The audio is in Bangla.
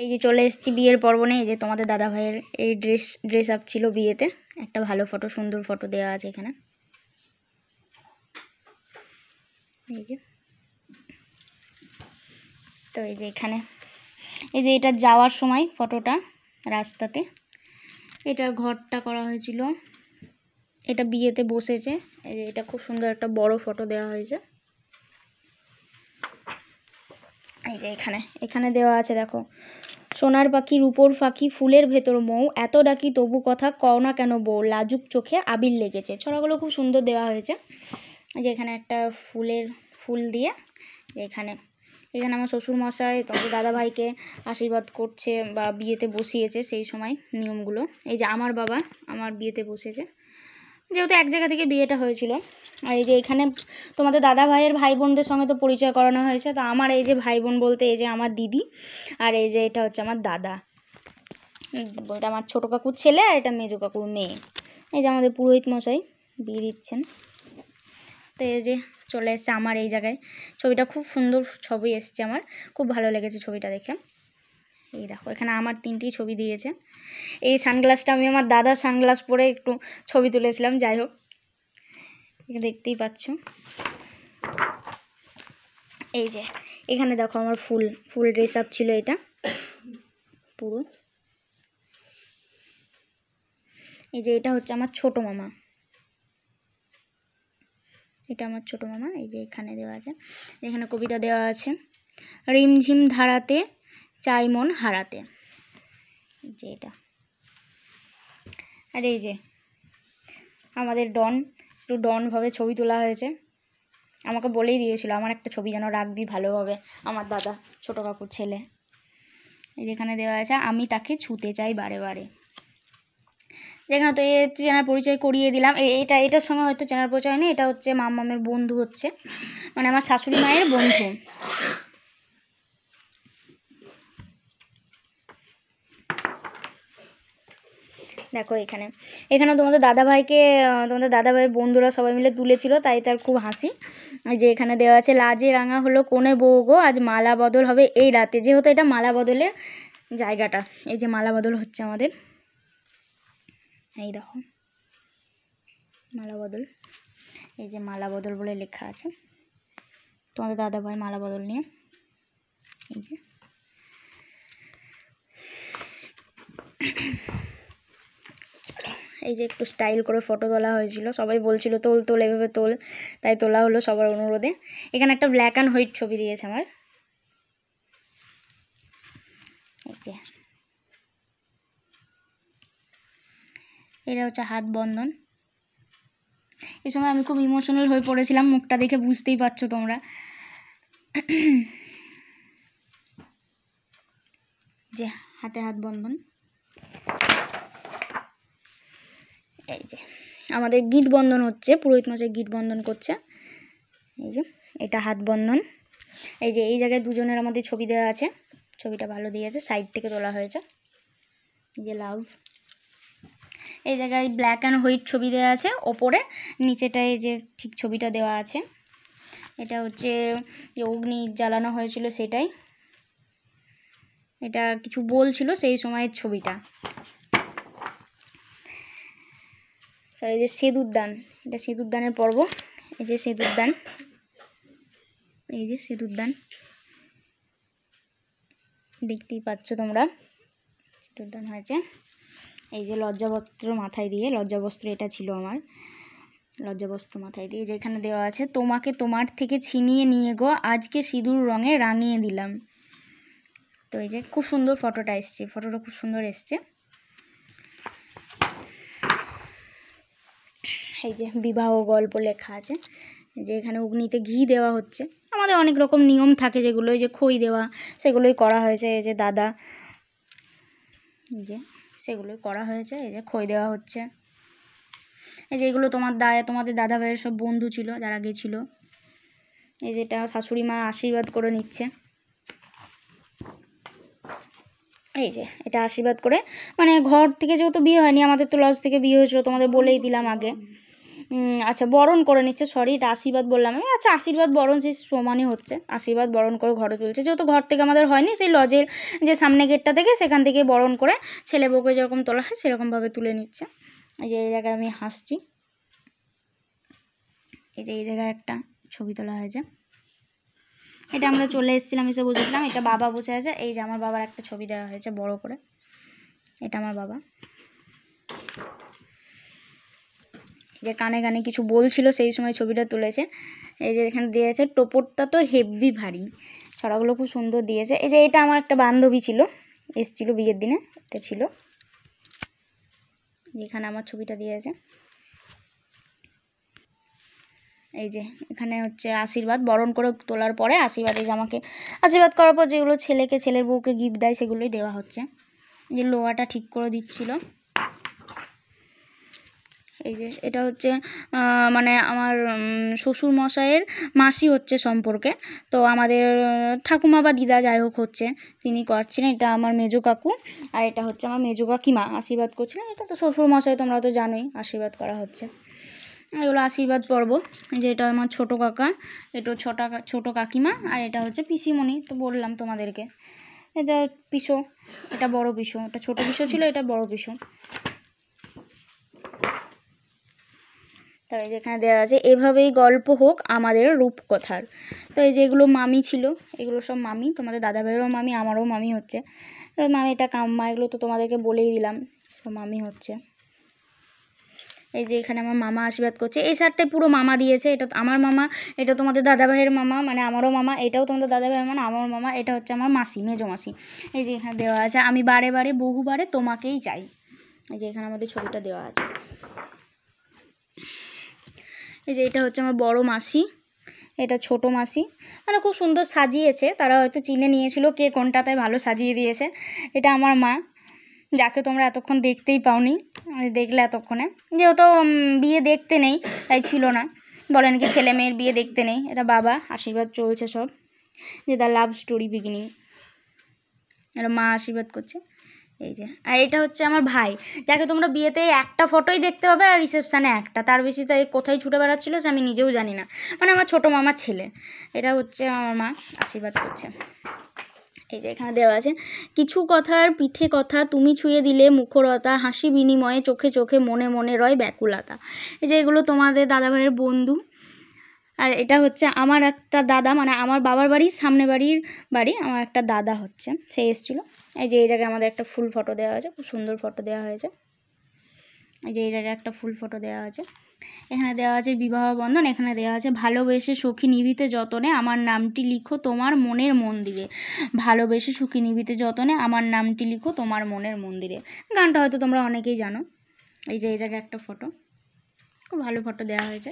এই যে চলে এসেছি বিয়ের পর্বণে এই যে তোমাদের দাদা ভাইয়ের এই ড্রেস ড্রেস আপ ছিল বিয়েতে একটা ভালো ফটো সুন্দর ফটো দেওয়া আছে এখানে এই যে তো এই যে এখানে এই যে এটা যাওয়ার সময় ফটোটা রাস্তাতে এটা ঘরটা করা হয়েছিল এটা বিয়েতে বসেছে এই যে এটা খুব সুন্দর একটা বড় ফটো দেওয়া হয়েছে এই যে এখানে এখানে দেওয়া আছে দেখো সোনার পাখি রূপোর পাখি ফুলের ভেতর মৌ এত ডাকি তবু কথা কও না কেন বউ লাজুক চোখে আবির লেগেছে ছড়াগুলো খুব সুন্দর দেওয়া হয়েছে যে এখানে একটা ফুলের ফুল দিয়ে এখানে এখানে আমার শ্বশুর মশাই তোমাদের দাদা ভাইকে আশীর্বাদ করছে বা বিয়েতে বসিয়েছে সেই সময় নিয়মগুলো এই যে আমার বাবা আমার বিয়েতে বসেছে যেহেতু এক জায়গা থেকে বিয়েটা হয়েছিল আর এই যে এখানে তোমাদের দাদা ভাইয়ের ভাই বোনদের সঙ্গে তো পরিচয় করানো হয়েছে তো আমার এই যে ভাই বোন বলতে এই যে আমার দিদি আর এই যে এটা হচ্ছে আমার দাদা বলতে আমার ছোটো কাকুর ছেলে আর এটা মেজো কাকুর মেয়ে এই যে আমাদের পুরোহিত মশাই বিয়ে দিচ্ছেন তো এই যে চলে এসছে আমার এই জায়গায় ছবিটা খুব সুন্দর ছবি এসছে আমার খুব ভালো লেগেছে ছবিটা দেখে এই দেখো এখানে আমার তিনটি ছবি দিয়েছে এই সানগ্লাসটা আমি আমার দাদা সানগ্লাস পরে একটু ছবি তুলেছিলাম যাই হোক দেখতেই পাচ্ছ এই যে এখানে দেখো আমার ফুল ফুল ড্রেস আপ ছিল এটা পুরো এই যে এটা হচ্ছে আমার ছোট মামা এটা আমার ছোট মামা এই যে এখানে দেওয়া আছে এখানে কবিতা দেওয়া আছে রিমঝিম ধারাতে চাই মন হারাতে যে এটা আর এই যে আমাদের ডন একটু ডনভাবে ছবি তোলা হয়েছে আমাকে বলেই দিয়েছিল আমার একটা ছবি যেন রাখবি ভালোভাবে আমার দাদা ছোটো কাকুর ছেলে এই যেখানে দেওয়া আছে আমি তাকে ছুতে চাই বারে বারে যেখানে তো এ চেনার পরিচয় করিয়ে দিলাম এটা এটার সঙ্গে হয়তো চেনার পরিচয় নেই এটা হচ্ছে মামামের বন্ধু হচ্ছে মানে আমার শাশুড়ি মায়ের বন্ধু দেখো এখানে এখানে তোমাদের দাদাভাইকে তোমাদের দাদাভাইয়ের বন্ধুরা সবাই মিলে তুলেছিল তাই তার খুব হাসি যে এখানে দেওয়া আছে লাজে রাঙা হলো কোনে বউ গো আজ মালা বদল হবে এই রাতে যেহেতু এটা মালা বদলের জায়গাটা এই যে মালা বদল হচ্ছে আমাদের এই দেখো মালা বদল এই যে মালা বদল বলে লেখা আছে তোমাদের দাদাভাই মালা বদল নিয়ে এই যে এই যে একটু স্টাইল করে ফটো তোলা হয়েছিল সবাই বলছিল তোল তোল এভাবে তোল তাই তোলা হলো সবার অনুরোধে এখানে একটা ব্ল্যাক অ্যান্ড হোয়াইট ছবি দিয়েছে আমার এটা হচ্ছে হাত বন্ধন এই সময় আমি খুব ইমোশনাল হয়ে পড়েছিলাম মুখটা দেখে বুঝতেই পারছো তোমরা যে হাতে হাত বন্ধন এই যে আমাদের গিট বন্ধন হচ্ছে পুরোহিত মশাই গিট বন্ধন করছে এই যে এটা হাত বন্ধন এই যে এই জায়গায় দুজনের আমাদের ছবি দেওয়া আছে ছবিটা ভালো দিয়েছে সাইড থেকে তোলা হয়েছে যে লাভ এই জায়গায় ব্ল্যাক অ্যান্ড হোয়াইট ছবি দেওয়া আছে ওপরে নিচেটায় যে ঠিক ছবিটা দেওয়া আছে এটা হচ্ছে যে অগ্নি জ্বালানো হয়েছিল সেটাই এটা কিছু বলছিল সেই সময়ের ছবিটা আর এই যে সেদুদ্দান এটা সেদুদ্দানের পর্ব এই যে সেদুদ্দান এই যে সেদুদ্দান দেখতেই পাচ্ছ তোমরা সেদুদ্দান হয়েছে এই যে লজ্জাবস্ত্র মাথায় দিয়ে লজ্জাবস্ত্র এটা ছিল আমার লজ্জাবস্ত্র মাথায় দিয়ে যেখানে দেওয়া আছে তোমাকে তোমার থেকে ছিনিয়ে নিয়ে গো আজকে সিঁদুর রঙে রাঙিয়ে দিলাম তো এই যে খুব সুন্দর ফটোটা এসছে ফটোটা খুব সুন্দর এসছে এই যে বিবাহ গল্প লেখা আছে যে এখানে অগ্নিতে ঘি দেওয়া হচ্ছে আমাদের অনেক রকম নিয়ম থাকে যেগুলো যে খই দেওয়া সেগুলোই করা হয়েছে এই যে দাদা যে সেগুলোই করা হয়েছে এই যে খই দেওয়া হচ্ছে এই যে এগুলো তোমার দায় তোমাদের দাদা ভাইয়ের সব বন্ধু ছিল যারা গেছিলো এই যেটা শাশুড়ি মা আশীর্বাদ করে নিচ্ছে এই যে এটা আশীর্বাদ করে মানে ঘর থেকে যেহেতু বিয়ে হয়নি আমাদের তো লজ থেকে বিয়ে হয়েছিল তোমাদের বলেই দিলাম আগে আচ্ছা বরণ করে নিচ্ছে সরি এটা আশীর্বাদ বললাম আমি আচ্ছা আশীর্বাদ বরণ সেই সমানই হচ্ছে আশীর্বাদ বরণ করে ঘরে তুলছে যেহেতু ঘর থেকে আমাদের হয়নি সেই লজের যে সামনে গেটটা থেকে সেখান থেকে বরণ করে ছেলে বউকে যেরকম তোলা হয় সেরকমভাবে তুলে নিচ্ছে এই যে এই জায়গায় আমি হাসছি এই যে এই জায়গায় একটা ছবি তোলা হয়েছে এটা আমরা চলে এসেছিলাম এসে বুঝেছিলাম এটা বাবা বসে আছে এই যে আমার বাবার একটা ছবি দেওয়া হয়েছে বড় করে এটা আমার বাবা যে কানে কানে কিছু বলছিল সেই সময় ছবিটা তুলেছে এই যে এখানে দিয়েছে টোপরটা তো হেভি ভারী ছড়াগুলো খুব সুন্দর দিয়েছে এই যে এটা আমার একটা বান্ধবী ছিল এসছিল বিয়ের দিনে এটা ছিল যেখানে আমার ছবিটা দিয়েছে এই যে এখানে হচ্ছে আশীর্বাদ বরণ করে তোলার পরে আশীর্বাদ এই যে আমাকে আশীর্বাদ করার পর যেগুলো ছেলেকে ছেলের বউকে গিফট দেয় সেগুলোই দেওয়া হচ্ছে যে লোহাটা ঠিক করে দিচ্ছিল এই যে এটা হচ্ছে মানে আমার শ্বশুর মশাইয়ের মাসি হচ্ছে সম্পর্কে তো আমাদের ঠাকুমা বা দিদা যাই হোক হচ্ছে তিনি করছেন এটা আমার মেজো কাকু আর এটা হচ্ছে আমার মেজো কাকিমা আশীর্বাদ করছিলেন এটা তো শ্বশুর মশাই তোমরা তো জানোই আশীর্বাদ করা হচ্ছে এগুলো আশীর্বাদ পর্ব যে এটা আমার ছোটো কাকা এটা ছোটা ছোটো কাকিমা আর এটা হচ্ছে পিসিমণি তো বললাম তোমাদেরকে এটা পিসো এটা বড় পিসো এটা ছোট পিসো ছিল এটা বড় পিসো তবে যেখানে দেওয়া আছে এভাবেই গল্প হোক আমাদের রূপকথার তো এই যেগুলো মামি ছিল এগুলো সব মামি তোমাদের দাদা ভাইয়েরও মামি আমারও মামি হচ্ছে মামি এটা কাম্মা এগুলো তো তোমাদেরকে বলেই দিলাম সব মামি হচ্ছে এই যে এখানে আমার মামা আশীর্বাদ করছে এই শার্টটাই পুরো মামা দিয়েছে এটা আমার মামা এটা তোমাদের দাদাভাইয়ের মামা মানে আমারও মামা এটাও তোমাদের দাদাভাইয়ের মানে আমার মামা এটা হচ্ছে আমার মাসি মেজো মাসি এই যে এখানে দেওয়া আছে আমি বারে বারে বহুবারে তোমাকেই চাই এই যে এখানে আমাদের ছবিটা দেওয়া আছে এই যে এটা হচ্ছে আমার বড় মাসি এটা ছোট মাসি মানে খুব সুন্দর সাজিয়েছে তারা হয়তো চিনে নিয়েছিল কে কোনটাতে ভালো সাজিয়ে দিয়েছে এটা আমার মা যাকে তোমরা এতক্ষণ দেখতেই পাওনি দেখলে এতক্ষণে যেহেতু বিয়ে দেখতে নেই তাই ছিল না বলেন কি ছেলে মেয়ের বিয়ে দেখতে নেই এটা বাবা আশীর্বাদ চলছে সব যে তার লাভ স্টোরি বিগিনিং এটা মা আশীর্বাদ করছে এই যে আর এটা হচ্ছে আমার ভাই যাকে তোমরা বিয়েতে একটা ফটোই দেখতে পাবে আর রিসেপশানে একটা তার বেশি তাই কোথায় ছুটে বেড়াচ্ছিলো সে আমি নিজেও জানি না মানে আমার ছোটো মামার ছেলে এটা হচ্ছে আমার মা আশীর্বাদ করছে এই যে এখানে দেওয়া আছে কিছু কথার পিঠে কথা তুমি ছুঁয়ে দিলে মুখরতা হাসি বিনিময়ে চোখে চোখে মনে মনে রয় ব্যাকুলতা এই যে এগুলো তোমাদের দাদাভাইয়ের বন্ধু আর এটা হচ্ছে আমার একটা দাদা মানে আমার বাবার বাড়ির সামনে বাড়ির বাড়ি আমার একটা দাদা হচ্ছে সে এসেছিলো এই যে এই জায়গায় আমাদের একটা ফুল ফটো দেওয়া হয়েছে খুব সুন্দর ফটো দেওয়া হয়েছে এই যে এই জায়গায় একটা ফুল ফটো দেওয়া আছে এখানে দেওয়া আছে বিবাহ বন্ধন এখানে দেওয়া আছে ভালোবেসে সখী নিভিতে যতনে আমার নামটি লিখো তোমার মনের মন্দিরে ভালোবেসে সখী নিভিতে যতনে আমার নামটি লিখো তোমার মনের মন্দিরে গানটা হয়তো তোমরা অনেকেই জানো এই যে এই জায়গায় একটা ফটো খুব ভালো ফটো দেওয়া হয়েছে